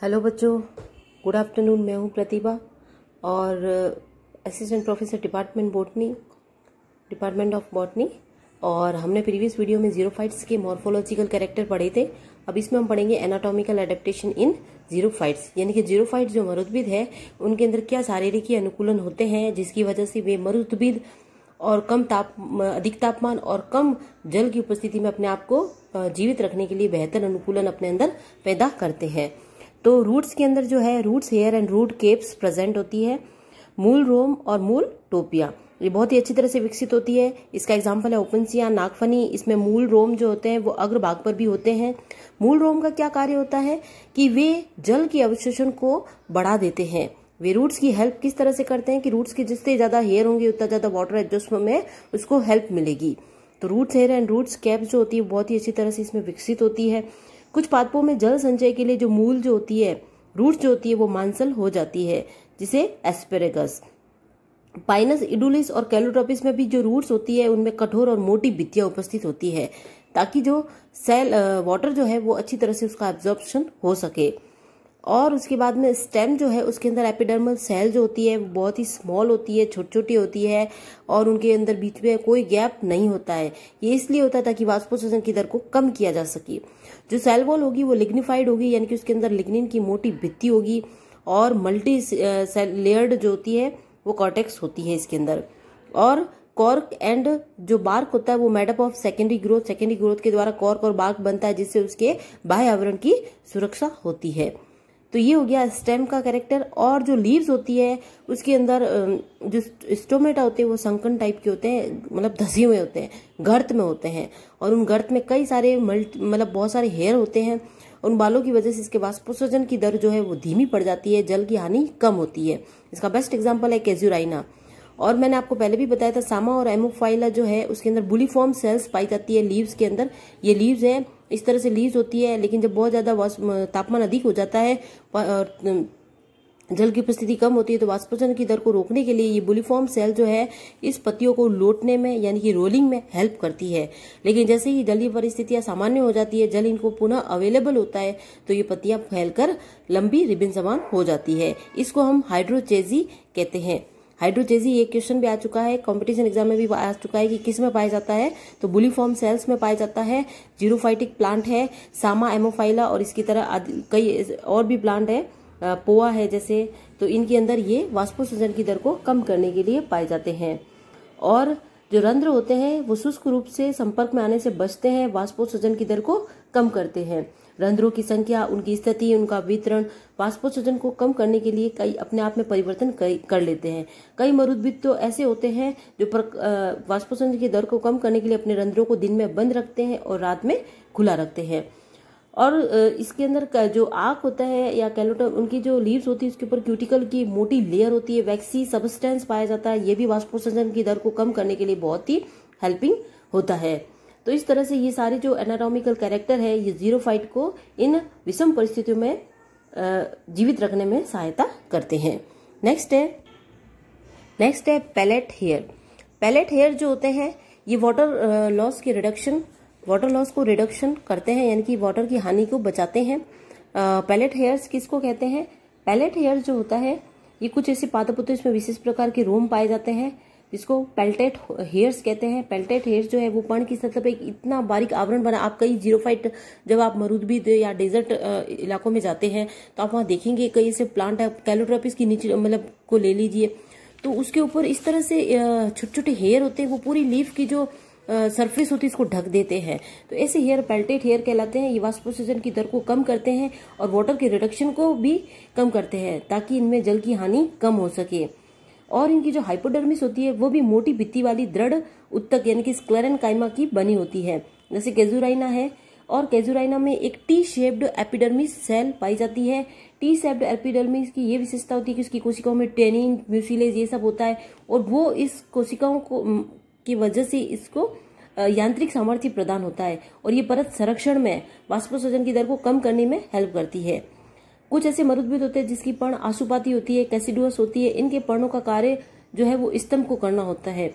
hello बच्चों good afternoon मैं हूँ प्रतिभा और assistant professor department botany department of botany और हमने प्रीवियस वीडियो में जीरोफाइट्स के मॉर्फोलॉजिकल कैरेक्टर पढ़े थे अब इसमें हम पढ़ेंगे एनाटॉमिकल एडेप्टेशन इन जीरोफाइट्स यानी कि जीरोफाइट्स जो मरुद्भिद है उनके अंदर क्या शारीरिक अनुकूलन होते हैं जिसकी वजह से वे मरुद्भिद और कम ताप अधिक तापमान और कम जल की उपस्थिति में अपने आप को uh, जीवित रखने के लिए बेहतर अनुकूलन अपने अंदर पैदा करते हैं तो रूट्स के अंदर जो है roots hair and root caps present होती है मूल रोम और मूल टोपिया ये बहुत ही अच्छी तरह से विकसित होती है इसका एग्जाम्पल है ओपनसिया नागफनी इसमें मूल रोम जो होते हैं वो अग्रभाग पर भी होते हैं मूल रोम का क्या कार्य होता है कि वे जल के अवशोषण को बढ़ा देते हैं वे रूट्स की हेल्प किस तरह से करते हैं कि रूट्स के जितने ज्यादा हेयर होंगे उतना ज्यादा वाटर एडजस्टमेंट में उसको हेल्प मिलेगी तो roots hair and roots caps जो होती है बहुत ही अच्छी तरह से इसमें विकसित होती है कुछ पादपों में जल संचय के लिए जो मूल जो होती है रूट जो होती है वो मांसल हो जाती है जिसे एस्पेरेगस पाइनस इडुलिस और कैलोट्रोपिस में भी जो रूट्स होती है उनमें कठोर और मोटी भित्तियां उपस्थित होती है ताकि जो सेल वाटर जो है वो अच्छी तरह से उसका एब्जॉर्प्शन हो सके और उसके बाद में स्टेम जो है उसके अंदर एपिडर्मल सेल जो होती है वो बहुत ही स्मॉल होती है छोटी छोटी होती है और उनके अंदर बीच में कोई गैप नहीं होता है ये इसलिए होता है ताकि वास्पोसोजन की दर को कम किया जा सके जो सेल वॉल होगी वो लिग्निफाइड होगी यानी कि उसके अंदर लिग्निन की मोटी भित्ती होगी और मल्टी सेल लेयर्ड जो होती है वो कॉटेक्स होती है इसके अंदर और कॉर्क एंड जो बार्क होता है वो made up of secondary growth secondary growth के द्वारा कॉर्क और बार्क बनता है जिससे उसके बाह्य आवरण की सुरक्षा होती है तो ये हो गया स्टेम का कैरेक्टर और जो लीव्स होती है उसके अंदर जो स्टोमेटा होते हैं वो संकन टाइप के होते हैं मतलब धसे हुए होते हैं गर्त में होते हैं और उन गर्त में कई सारे मल्टी मतलब बहुत सारे हेयर होते हैं उन बालों की वजह से इसके पुसर्जन की दर जो है वो धीमी पड़ जाती है जल की हानि कम होती है इसका बेस्ट एग्जाम्पल है केज्यूराइना और मैंने आपको पहले भी बताया था सामा और एमोफाइला जो है उसके अंदर बुलीफॉर्म सेल्स पाई जाती है लीव्स के अंदर ये लीव्स है इस तरह से लीव्स होती है लेकिन जब बहुत ज़्यादा तापमान अधिक हो जाता है और जल की उपस्थिति कम होती है तो वाष्पोचन की दर को रोकने के लिए ये बुलीफॉर्म सेल जो है इस पत्तियों को लौटने में यानी कि रोलिंग में हेल्प करती है लेकिन जैसे ही जलीय परिस्थितियां सामान्य हो जाती है जल इनको पुनः अवेलेबल होता है तो ये पत्तियां फैलकर लंबी रिबिन समान हो जाती है इसको हम हाइड्रोचेजी कहते हैं हाइड्रोजेजी ये क्वेश्चन भी आ चुका है कंपटीशन एग्जाम में भी आ चुका है कि किस में पाया जाता है तो बुलीफॉर्म सेल्स में पाया जाता है जीरोफाइटिक प्लांट है सामा एमोफाइला और इसकी तरह कई और भी प्लांट है पोआ है जैसे तो इनके अंदर ये वाष्पोसर्जन की दर को कम करने के लिए पाए जाते हैं और जो रंध्र होते हैं वो शुष्क रूप से संपर्क में आने से बचते हैं वाष्पोत्सर्जन की दर को कम करते हैं रंध्रों की संख्या उनकी स्थिति उनका वितरण वाष्पोत्सर्जन को कम करने के लिए कई अपने आप में परिवर्तन कर लेते हैं कई मरुद्भिद तो ऐसे होते हैं जो वाष्पोषण की दर को कम करने के लिए अपने रंध्रों को दिन में बंद रखते हैं और रात में खुला रखते हैं और इसके अंदर का जो आंख होता है या कैलोटम उनकी जो लीव्स होती है उसके ऊपर क्यूटिकल की मोटी लेयर होती है वैक्सी सबस्टेंस पाया जाता है ये भी वाष्पोत्सर्जन की दर को कम करने के लिए बहुत ही हेल्पिंग होता है तो इस तरह से ये सारे जो एनाटॉमिकल कैरेक्टर है ये जीरो फाइट को इन विषम परिस्थितियों में जीवित रखने में सहायता करते हैं नेक्स्ट है नेक्स्ट है पैलेट हेयर पैलेट हेयर जो होते हैं ये वाटर लॉस के रिडक्शन वाटर लॉस को रिडक्शन करते हैं यानी कि वाटर की हानि को बचाते हैं पैलेट हेयर्स किसको कहते हैं पैलेट हेयर जो होता है ये कुछ ऐसे पात्र पुत्र इसमें विशेष प्रकार के रोम पाए जाते हैं जिसको पेल्टेट हेयर्स कहते हैं पेल्टेट हेयर्स जो है वो पर्ण की सतह पे इतना बारीक आवरण बना आप कई जीरोफाइट जब आप मरुदी या डेजर्ट इलाकों में जाते हैं तो आप वहां देखेंगे कई ऐसे प्लांट है कैलोट्रपिस की नीचे मतलब को ले लीजिए तो उसके ऊपर इस तरह से छोटे छोटे हेयर होते हैं वो पूरी लीफ की जो सरफेस होती है इसको ढक देते हैं तो ऐसे हेयर पेल्टेड हेयर कहलाते हैं ये वास्पोसिजन की दर को कम करते हैं और वाटर के रिडक्शन को भी कम करते हैं ताकि इनमें जल की हानि कम हो सके और इनकी जो हाइपोडर्मिस होती है वो भी मोटी भित्ती वाली दृढ़ उत्तक यानी कि स्क्लेरन कायमा की बनी होती है जैसे केजुराइना है और केजुराइना में एक टी शेप्ड एपिडर्मिस सेल पाई जाती है टी शेप्ड एपिडर्मिस की ये विशेषता होती है कि उसकी कोशिकाओं में टेनिन म्यूसिलेज ये सब होता है और वो इस कोशिकाओं को की वजह से इसको यांत्रिक सामर्थ्य प्रदान होता है और ये परत संरक्षण में वाष्पोसर्जन की दर को कम करने में हेल्प करती है कुछ ऐसे मरुद्भिद होते हैं जिसकी पर्ण आसुपाती होती है कैसिडुअस होती है इनके पर्णों का कार्य जो है वो स्तंभ को करना होता है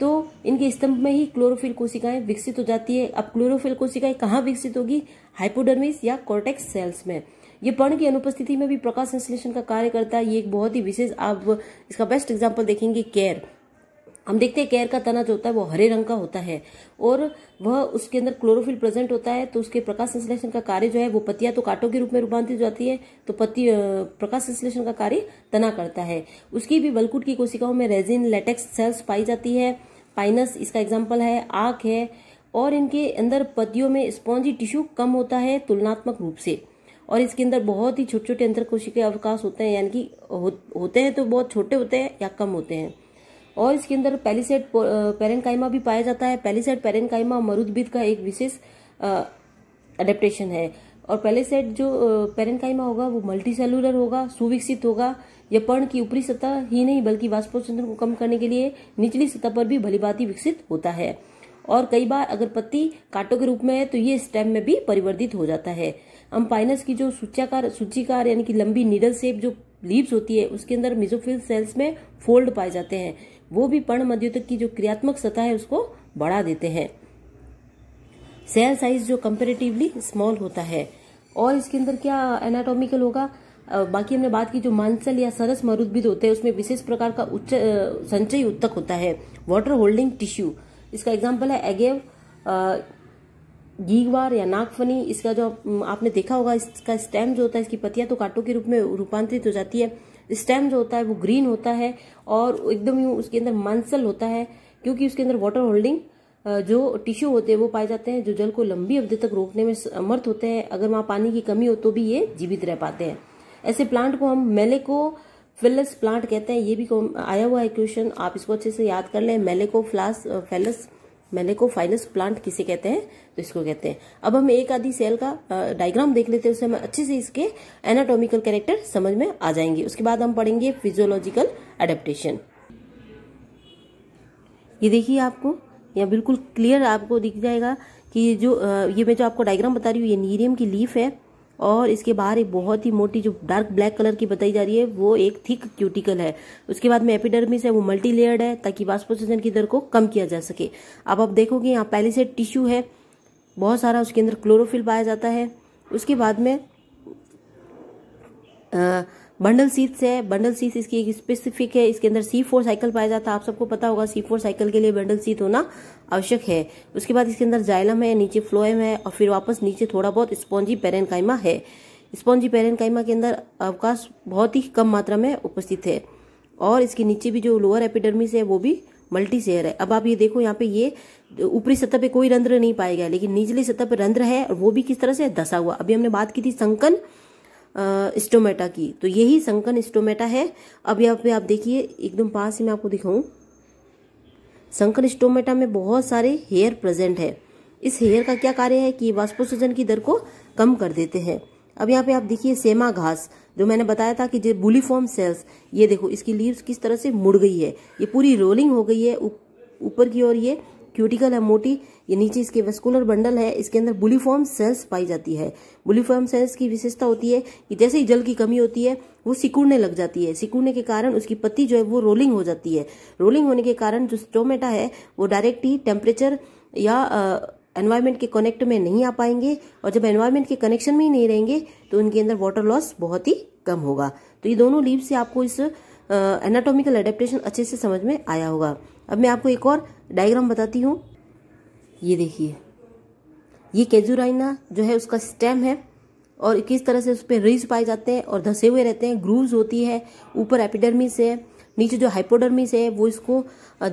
तो इनके स्तंभ में ही क्लोरोफिल कोशिकाएं विकसित हो जाती है अब क्लोरोफिल कोशिकाएं कहाँ विकसित होगी हाइपोडर्मिस या कॉर्टेक्स सेल्स में ये पर्ण की अनुपस्थिति में भी प्रकाश संश्लेषण का कार्य करता है ये एक बहुत ही विशेष आप इसका बेस्ट एग्जाम्पल देखेंगे केयर हम देखते हैं कैर का तना जो होता है वो हरे रंग का होता है और वह उसके अंदर क्लोरोफिल प्रेजेंट होता है तो उसके प्रकाश संश्लेषण का कार्य जो है वो पत्तियां तो कांटों के रूप में रूपांतरित हो जाती है तो पत्ती प्रकाश संश्लेषण का कार्य तना करता है उसकी भी बलकुट की कोशिकाओं में रेजिन लेटेक्स सेल्स पाई जाती है पाइनस इसका एग्जाम्पल है आँख है और इनके अंदर पतियों में स्पॉन्जी टिश्यू कम होता है तुलनात्मक रूप से और इसके अंदर बहुत ही छोटे छोटे अंतर कोशिका अवकाश होते हैं यानी कि होते हैं तो बहुत छोटे होते हैं या कम होते हैं और इसके अंदर पैलिसेट पेरेंकाइमा भी पाया जाता है पैलिसेट पेरेंकाइमा मरुद्भिद का एक विशेष अडेप्टेशन है और पैलिसेट जो पेरेंकाइमा होगा वो मल्टी सेलुलर होगा सुविकसित होगा यह पर्ण की ऊपरी सतह ही नहीं बल्कि वाष्पोचंद्र को कम करने के लिए निचली सतह पर भी भलीभांति विकसित होता है और कई बार अगर पत्ती कांटो के रूप में है तो ये स्टेम में भी परिवर्तित हो जाता है अम्पाइनस की जो सूचाकार सूचीकार यानी कि लंबी नीडल सेप जो लीव्स होती है उसके अंदर मिजोफिल सेल्स में फोल्ड पाए जाते हैं वो भी पर्ण मध्योतक की जो क्रियात्मक सतह है उसको बढ़ा देते हैं सेल साइज जो कंपेरेटिवली स्मॉल होता है और इसके अंदर क्या एनाटॉमिकल होगा बाकी हमने बात की जो मांसल या सरस मरुद्भिद होते हैं उसमें विशेष प्रकार का उच्च संचयी उत्तक होता है वाटर होल्डिंग टिश्यू इसका एग्जाम्पल है एगेव गीगवार या नागफनी इसका जो आपने देखा होगा इसका स्टेम जो होता है इसकी पतियां तो कांटों के रूप में रूपांतरित हो जाती है स्टेम जो होता है वो ग्रीन होता है और एकदम यूँ उसके अंदर मांसल होता है क्योंकि उसके अंदर वाटर होल्डिंग जो टिश्यू होते हैं वो पाए जाते हैं जो जल को लंबी अवधि तक रोकने में समर्थ होते हैं अगर वहाँ पानी की कमी हो तो भी ये जीवित रह पाते हैं ऐसे प्लांट को हम मेलेको फेलस प्लांट कहते हैं ये भी आया हुआ है क्वेश्चन आप इसको अच्छे से याद कर लें मेलेको फ्लास फेलस मेलेकोफाइलस प्लांट किसे कहते हैं तो इसको कहते हैं अब हम एक आधी सेल का डायग्राम देख लेते हैं उससे हमें अच्छे से इसके एनाटोमिकल कैरेक्टर समझ में आ जाएंगे उसके बाद हम पढ़ेंगे फिजियोलॉजिकल एडेप्टेशन ये देखिए आपको यहाँ बिल्कुल क्लियर आपको दिख जाएगा कि जो ये मैं जो आपको डायग्राम बता रही हूँ ये नीरियम की लीफ है और इसके बाहर एक बहुत ही मोटी जो डार्क ब्लैक कलर की बताई जा रही है वो एक थिक क्यूटिकल है उसके बाद में एपिडर्मिस है वो मल्टी लेयर्ड है ताकि वास्पोसेशन की दर को कम किया जा सके अब आप देखोगे यहाँ पहले से टिश्यू है बहुत सारा उसके अंदर क्लोरोफिल पाया जाता है उसके बाद में आ, बंडल सीट से बंडल सीट इसकी एक स्पेसिफिक है इसके अंदर सी फोर साइकिल पाया जाता है आप सबको पता होगा सी फोर साइकिल के लिए बंडल सीट होना आवश्यक है उसके बाद इसके अंदर जाइलम है नीचे फ्लोएम है और फिर वापस नीचे थोड़ा बहुत स्पॉन्जी पेरेन है स्पॉन्जी पेरेन के अंदर अवकाश बहुत ही कम मात्रा में उपस्थित है और इसके नीचे भी जो लोअर एपिडर्मिस है वो भी मल्टी सेयर है अब आप ये देखो यहाँ पे ये ऊपरी सतह पे कोई रंध्र नहीं पाया गया लेकिन निचली सतह पे रंध्र है और वो भी किस तरह से दसा हुआ अभी हमने बात की थी संकन स्टोमेटा की तो यही संकन स्टोमेटा है अब यहाँ पे आप देखिए एकदम पास ही मैं आपको दिखाऊं संकन स्टोमेटा में बहुत सारे हेयर प्रेजेंट है इस हेयर का क्या कार्य है कि वाष्पोसूजन की दर को कम कर देते हैं अब यहाँ पे आप देखिए सेमा घास जो मैंने बताया था कि जो बुलीफॉर्म सेल्स ये देखो इसकी लीव्स किस तरह से मुड़ गई है ये पूरी रोलिंग हो गई है ऊपर की ओर ये क्यूटिकल है मोटी ये नीचे इसके वेस्कुलर बंडल है इसके अंदर बुलीफॉर्म सेल्स पाई जाती है बुलीफॉर्म सेल्स की विशेषता होती है कि जैसे ही जल की कमी होती है वो सिकुड़ने लग जाती है सिकुड़ने के कारण उसकी पत्ती जो है वो रोलिंग हो जाती है रोलिंग होने के कारण जो स्टोमेटा है वो डायरेक्ट ही टेम्परेचर या एनवायरमेंट के कनेक्ट में नहीं आ पाएंगे और जब एनवायरमेंट के कनेक्शन में ही नहीं रहेंगे तो उनके अंदर वाटर लॉस बहुत ही कम होगा तो ये दोनों लीव से आपको इस एनाटॉमिकल एडेप्टेशन अच्छे से समझ में आया होगा अब मैं आपको एक और डायग्राम बताती हूँ ये देखिए ये केजुराइना जो है उसका स्टेम है और किस तरह से उस पर रिज पाए जाते हैं और धसे हुए रहते हैं ग्रूव्स होती है ऊपर एपिडर्मिस है नीचे जो हाइपोडर्मिस है वो इसको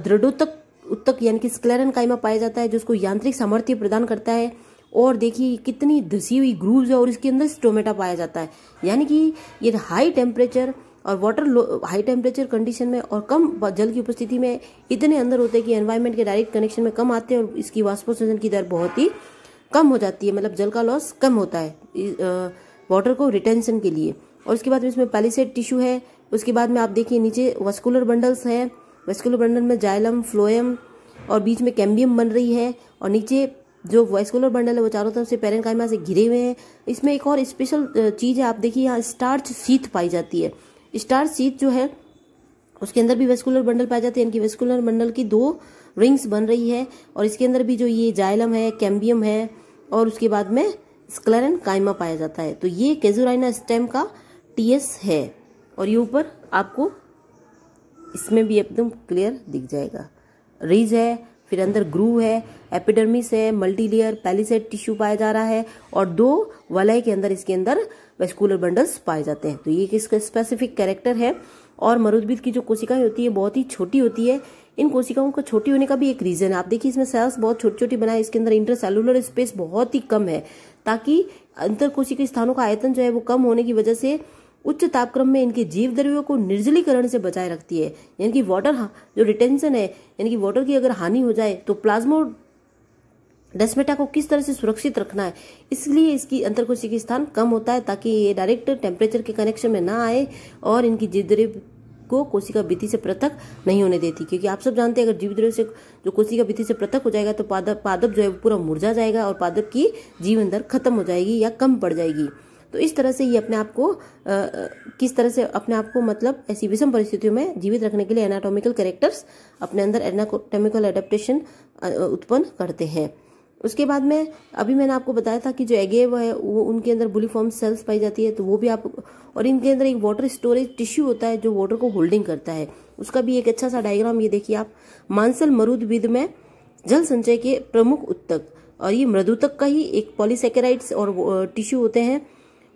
दृढ़ोत्तक उत्तक यानी कि स्क्लेरन कायमा पाया जाता है जो उसको यांत्रिक सामर्थ्य प्रदान करता है और देखिए कितनी धसी हुई ग्रूव्स है और इसके अंदर स्टोमेटा पाया जाता है यानी कि ये हाई टेम्परेचर और वाटर हाई टेम्परेचर कंडीशन में और कम जल की उपस्थिति में इतने अंदर होते हैं कि एनवायरमेंट के डायरेक्ट कनेक्शन में कम आते हैं और इसकी वाष्पोषण की दर बहुत ही कम हो जाती है मतलब जल का लॉस कम होता है वाटर को रिटेंशन के लिए और उसके बाद में इसमें पैलिसेट टिश्यू है उसके बाद में आप देखिए नीचे वस्कुलर बंडल्स हैं वेस्कुलर बंडल में जाइलम फ्लोएम और बीच में कैम्बियम बन रही है और नीचे जो वेस्कुलर बंडल है वो चारों तरफ से पेरेंकाइमा से घिरे हुए हैं इसमें एक और स्पेशल चीज़ है आप देखिए यहाँ स्टार्च सीथ पाई जाती है स्टार सीट जो है उसके अंदर भी वेस्कुलर बंडल पाए जाते हैं इनकी वेस्कुलर बंडल की दो रिंग्स बन रही है और इसके अंदर भी जो ये जाइलम है कैम्बियम है और उसके बाद में स्क्लेरन कायमा पाया जाता है तो ये केजुराइना स्टेम का टीएस है और ये ऊपर आपको इसमें भी एकदम क्लियर दिख जाएगा रिज है फिर अंदर ग्रू है एपिडर्मिस है मल्टीलेयर पैलिसेट टिश्यू पाया जा रहा है और दो वलय के अंदर इसके अंदर वेस्कुलर बंडल्स पाए जाते हैं तो ये इसका स्पेसिफिक कैरेक्टर है और मरुदबीत की जो कोशिकाएं होती है बहुत ही छोटी होती है इन कोशिकाओं का छोटी होने का भी एक रीजन है आप देखिए इसमें सेल्स बहुत छोटी छोटी बनाए इसके अंदर इंटरसेलुलर स्पेस बहुत ही कम है ताकि अंतर कोशिका स्थानों का आयतन जो है वो कम होने की वजह से उच्च तापक्रम में इनके जीव द्रव्यों को निर्जलीकरण से बचाए रखती है यानी कि वाटर हाँ, जो रिटेंशन है यानी कि वाटर की अगर हानि हो जाए तो प्लाज्मो डेस्मेटा को किस तरह से सुरक्षित रखना है इसलिए इसकी की स्थान कम होता है ताकि ये डायरेक्ट टेम्परेचर के कनेक्शन में ना आए और इनकी द्रव्य को कोशिका भित्ति से पृथक नहीं होने देती क्योंकि आप सब जानते हैं अगर द्रव्य से जो कोशिका भित्ति से पृथक हो जाएगा तो पादप पादप जो है पूरा मुरझा जाएगा और पादप की जीवन दर खत्म हो जाएगी या कम पड़ जाएगी तो इस तरह से ये अपने आप को किस तरह से अपने आप को मतलब ऐसी विषम परिस्थितियों में जीवित रखने के लिए एनाटोमिकल करेक्टर्स अपने अंदर एनाटोमिकल एडेप्टेशन उत्पन्न करते हैं उसके बाद में अभी मैंने आपको बताया था कि जो एगेव है वो उनके अंदर बुलीफॉर्म सेल्स पाई जाती है तो वो भी आप और इनके अंदर एक वाटर स्टोरेज टिश्यू होता है जो वाटर को होल्डिंग करता है उसका भी एक अच्छा सा डायग्राम ये देखिए आप मानसल विद में जल संचय के प्रमुख उत्तक और ये मृदुतक का ही एक पॉलीसेकेराइड्स और टिश्यू होते हैं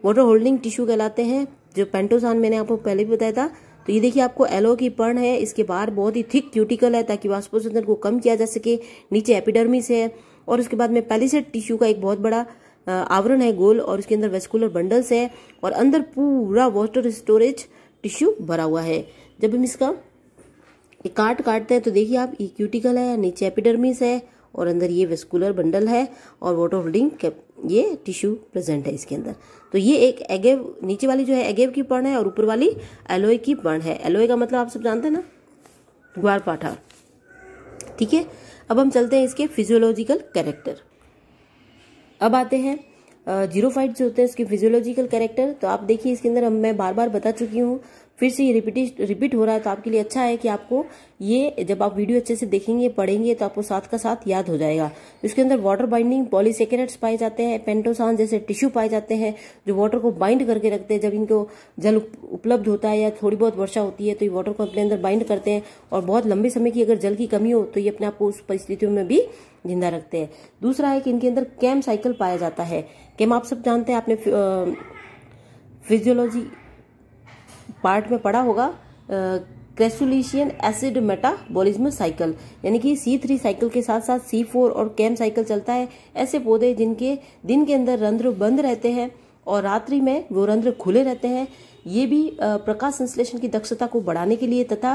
वाटर होल्डिंग टिश्यू कहलाते हैं जो पेंटोसान मैंने आपको पहले भी बताया था तो ये देखिए आपको एलो की पर्ण है इसके बाहर बहुत ही थिक क्यूटिकल है ताकि वाष्पोसंचन को कम किया जा सके नीचे एपिडर्मिस है और उसके बाद में पैलिसेट टिश्यू का एक बहुत बड़ा आवरण है गोल और उसके अंदर वेस्कुलर बंडल्स है और अंदर पूरा वाटर स्टोरेज टिश्यू भरा हुआ है जब हम इसका काट काटते हैं तो देखिए आप ये क्यूटिकल है नीचे एपिडर्मिस है और अंदर ये वेस्कुलर बंडल है और वाटर होल्डिंग ये टिश्यू प्रेजेंट है इसके अंदर तो ये एक एगेव नीचे वाली जो है एगेव की पर्ण है और ऊपर वाली एलोए की पर्ण है एलोए का मतलब आप सब जानते हैं ना ग्वार पाठा ठीक है अब हम चलते हैं इसके फिजियोलॉजिकल कैरेक्टर अब आते हैं जीरो फाइट जो होते हैं उसके फिजियोलॉजिकल कैरेक्टर तो आप देखिए इसके अंदर हम मैं बार बार बता चुकी हूँ फिर से ये रिपीट रिपीट हो रहा है तो आपके लिए अच्छा है कि आपको ये जब आप वीडियो अच्छे से देखेंगे पढ़ेंगे तो आपको साथ का साथ याद हो जाएगा तो इसके अंदर वाटर बाइंडिंग पॉलीसेकेरेट्स पाए जाते हैं पेंटोसान जैसे टिश्यू पाए जाते हैं जो वाटर को बाइंड करके रखते हैं जब इनको जल उपलब्ध होता है या थोड़ी बहुत वर्षा होती है तो ये वाटर को अपने अंदर बाइंड करते हैं और बहुत लंबे समय की अगर जल की कमी हो तो ये अपने आप को उस परिस्थितियों में भी जिंदा रखते हैं दूसरा है कि इनके अंदर कैम साइकिल पाया जाता है कैम आप सब जानते हैं आपने फिजियोलॉजी पार्ट में पढ़ा होगा क्रेसुलेशियन एसिड मेटाबॉलिज्म साइकिल यानी कि सी थ्री साइकिल के साथ साथ सी फोर और कैम साइकिल चलता है ऐसे पौधे जिनके दिन के अंदर रंध्र बंद रहते हैं और रात्रि में वो रंध्र खुले रहते हैं ये भी प्रकाश संश्लेषण की दक्षता को बढ़ाने के लिए तथा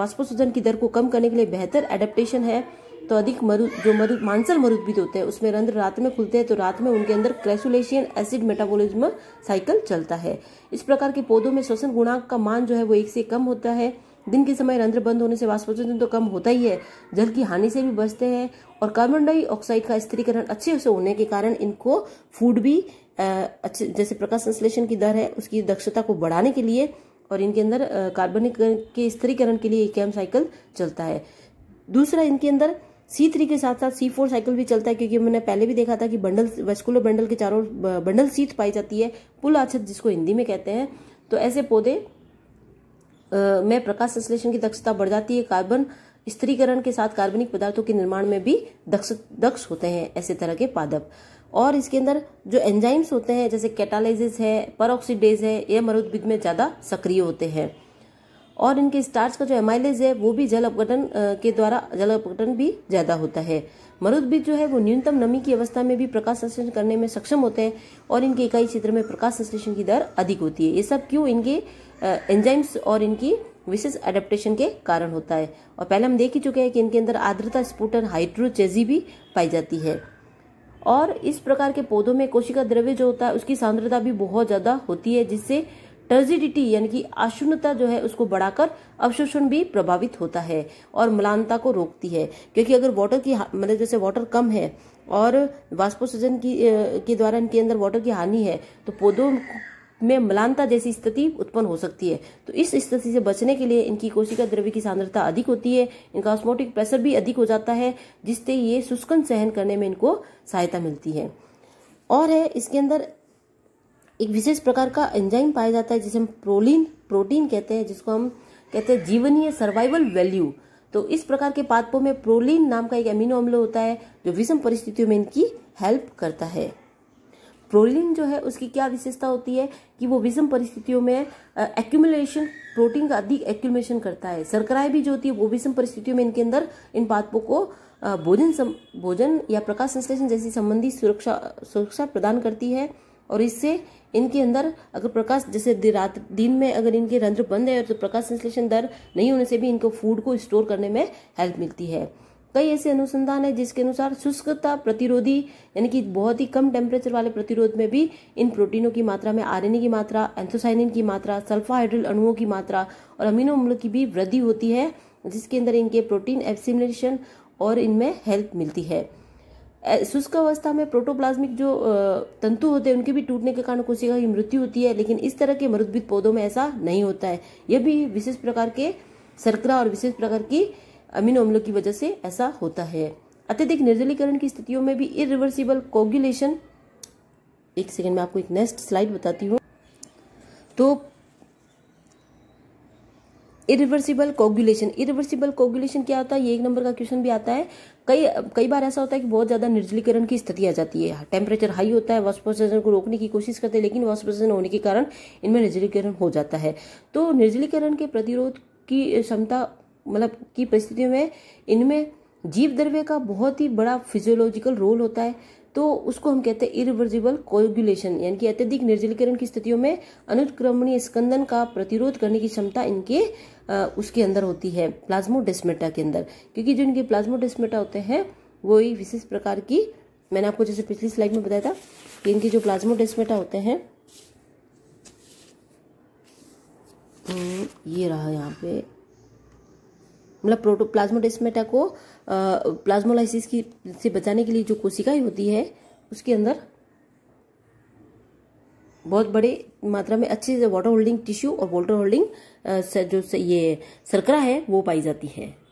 वाष्पोसूजन की दर को कम करने के लिए बेहतर एडेप्टेशन है तो अधिक मरुद जो मरु मांसल मरुद्भिद होते हैं उसमें रंध्र रात में खुलते हैं तो रात में उनके अंदर क्रेसुलेशियन एसिड मेटाबोलिज्म साइकिल चलता है इस प्रकार के पौधों में श्वसन गुणांक का मान जो है वो एक से कम होता है दिन के समय रंध्र बंद होने से वाष्पोत्सर्जन तो कम होता ही है जल की हानि से भी बचते हैं और कार्बन डाइऑक्साइड का स्थिरीकरण अच्छे से होने के कारण इनको फूड भी अच्छे जैसे प्रकाश संश्लेषण की दर है उसकी दक्षता को बढ़ाने के लिए और इनके अंदर कार्बनिक के स्थिरीकरण के लिए एक साइकिल चलता है दूसरा इनके अंदर सी थ्री के साथ साथ सी फोर साइकिल भी चलता है क्योंकि मैंने पहले भी देखा था कि बंडल वेस्कुलर बंडल के चारों बंडल सीथ पाई जाती है पुल आछत जिसको हिंदी में कहते हैं तो ऐसे पौधे में प्रकाश संश्लेषण की दक्षता बढ़ जाती है कार्बन स्त्रीकरण के साथ कार्बनिक पदार्थों के निर्माण में भी दक्ष दक्ष होते हैं ऐसे तरह के पादप और इसके अंदर जो एंजाइम्स होते हैं जैसे कैटालाइजिस है पर है ये मरुद्भिद में ज़्यादा सक्रिय होते हैं और इनके स्टार्च का जो एमाइलेज है वो भी जल अपघटन के द्वारा जल अपघटन भी ज्यादा होता है मरुद बीज जो है वो न्यूनतम नमी की अवस्था में भी प्रकाश संश्लेषण करने में सक्षम होते हैं और इनके इकाई क्षेत्र में प्रकाश संश्लेषण की दर अधिक होती है ये सब क्यों इनके एंजाइम्स और इनकी विशेष एडेप्टेशन के कारण होता है और पहले हम देख ही चुके हैं कि इनके अंदर आर्द्रता स्पूटन हाइड्रोचेजी भी पाई जाती है और इस प्रकार के पौधों में कोशिका द्रव्य जो होता है उसकी सांद्रता भी बहुत ज्यादा होती है जिससे टर्जिडिटी यानी कि अशुन्नता जो है उसको बढ़ाकर अवशोषण भी प्रभावित होता है और मलानता को रोकती है क्योंकि अगर वाटर की मतलब जैसे वाटर कम है और वाष्पोसर्जन की के द्वारा इनके अंदर वाटर की हानि है तो पौधों में मलानता जैसी स्थिति उत्पन्न हो सकती है तो इस स्थिति से बचने के लिए इनकी कोशिका द्रव्य की सांद्रता अधिक होती है इनका ऑस्मोटिक प्रेशर भी अधिक हो जाता है जिससे ये शुष्क सहन करने में इनको सहायता मिलती है और है इसके अंदर एक विशेष प्रकार का एंजाइम पाया जाता है जिसे हम प्रोलिन प्रोटीन कहते हैं जिसको हम कहते हैं जीवनीय सर्वाइवल वैल्यू तो इस प्रकार के पादपों में प्रोलिन नाम का एक अमीनो अम्ल होता है जो विषम परिस्थितियों में इनकी हेल्प करता है प्रोलिन जो है उसकी क्या विशेषता होती है कि वो विषम परिस्थितियों में एक्यूमुलेशन प्रोटीन का अधिक एक्यूमुलेशन करता है सरकराएं भी जो होती है वो विषम परिस्थितियों में इनके अंदर इन पादपों को भोजन भोजन या प्रकाश संश्लेषण जैसी संबंधी सुरक्षा सुरक्षा प्रदान करती है और इससे इनके अंदर अगर प्रकाश जैसे रात दिन में अगर इनके रंध्र बंद है तो प्रकाश संश्लेषण दर नहीं होने से भी इनको फूड को स्टोर करने में हेल्प मिलती है कई ऐसे अनुसंधान है जिसके अनुसार शुष्कता प्रतिरोधी यानी कि बहुत ही कम टेम्परेचर वाले प्रतिरोध में भी इन प्रोटीनों की मात्रा में आरएनए की मात्रा एंथोसाइनिन की मात्रा सल्फाहाइड्रिल अणुओं की मात्रा और अमीनो अम्ल की भी वृद्धि होती है जिसके अंदर इनके प्रोटीन एप्सिमुलेशन और इनमें हेल्प मिलती है शुष्क अवस्था में प्रोटोप्लाज्मिक जो तंतु होते हैं उनके भी टूटने के कारण कोशिका की मृत्यु होती है लेकिन इस तरह के मरुद्भिद पौधों में ऐसा नहीं होता है यह भी विशेष प्रकार के सरकरा और विशेष प्रकार की अमीनो अम्लों की वजह से ऐसा होता है अत्यधिक निर्जलीकरण की स्थितियों में भी इरिवर्सिबल कोगुलेशन एक सेकेंड में आपको एक नेक्स्ट स्लाइड बताती हूँ तो इरिवर्सिबल कोगुलेशन इरिवर्सिबल कोगुलेशन क्या होता है ये एक नंबर का क्वेश्चन भी आता है कई कई बार ऐसा होता है कि बहुत ज़्यादा निर्जलीकरण की स्थिति आ जाती है टेम्परेचर हाई होता है वाष्पोत्सर्जन को रोकने की कोशिश करते हैं लेकिन वाष्पोत्सर्जन होने के कारण इनमें निर्जलीकरण हो जाता है तो निर्जलीकरण के प्रतिरोध की क्षमता मतलब की परिस्थितियों में इनमें जीव द्रव्य का बहुत ही बड़ा फिजियोलॉजिकल रोल होता है तो उसको हम कहते हैं इरिवर्जिबल कोगुलेशन यानी कि अत्यधिक निर्जलीकरण की स्थितियों में अनुक्रमणीय स्कंदन का प्रतिरोध करने की क्षमता इनके आ, उसके अंदर होती है प्लाज्मोडेस्मेटा के अंदर क्योंकि जो इनके प्लाज्मोडेस्मेटा होते हैं वो ही विशेष प्रकार की मैंने आपको जैसे पिछली स्लाइड में बताया था कि इनके जो प्लाज्मोडेस्मेटा होते हैं हम्म, ये रहा यहाँ पे मतलब प्रोटो प्लाज्मोडेस्मेटा को प्लाज्मोलाइसिस की से बचाने के लिए जो कोशिकाएं होती है उसके अंदर बहुत बड़े मात्रा में अच्छे से वाटर होल्डिंग टिश्यू और वाटर होल्डिंग जो ये सरकरा है वो पाई जाती है